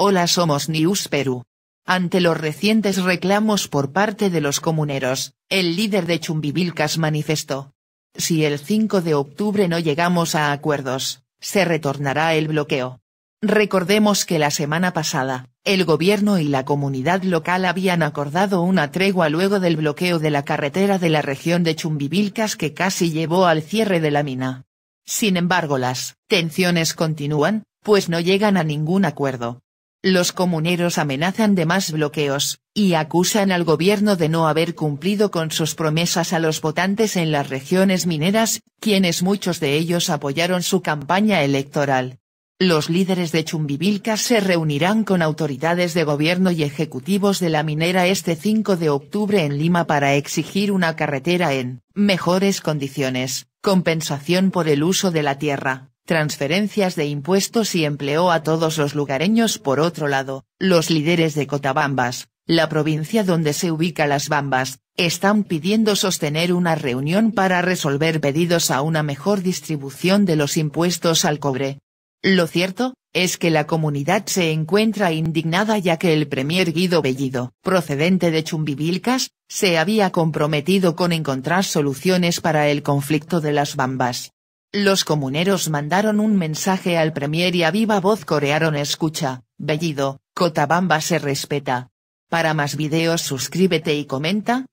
Hola somos News Perú. Ante los recientes reclamos por parte de los comuneros, el líder de Chumbivilcas manifestó. Si el 5 de octubre no llegamos a acuerdos, se retornará el bloqueo. Recordemos que la semana pasada, el gobierno y la comunidad local habían acordado una tregua luego del bloqueo de la carretera de la región de Chumbivilcas que casi llevó al cierre de la mina. Sin embargo las tensiones continúan, pues no llegan a ningún acuerdo. Los comuneros amenazan de más bloqueos, y acusan al gobierno de no haber cumplido con sus promesas a los votantes en las regiones mineras, quienes muchos de ellos apoyaron su campaña electoral. Los líderes de Chumbivilca se reunirán con autoridades de gobierno y ejecutivos de la minera este 5 de octubre en Lima para exigir una carretera en mejores condiciones, compensación por el uso de la tierra, transferencias de impuestos y empleó a todos los lugareños. Por otro lado, los líderes de Cotabambas, la provincia donde se ubica las Bambas, están pidiendo sostener una reunión para resolver pedidos a una mejor distribución de los impuestos al cobre. Lo cierto, es que la comunidad se encuentra indignada ya que el premier Guido Bellido, procedente de Chumbivilcas, se había comprometido con encontrar soluciones para el conflicto de las Bambas. Los comuneros mandaron un mensaje al premier y a viva voz corearon escucha, Bellido, Cotabamba se respeta. Para más videos suscríbete y comenta,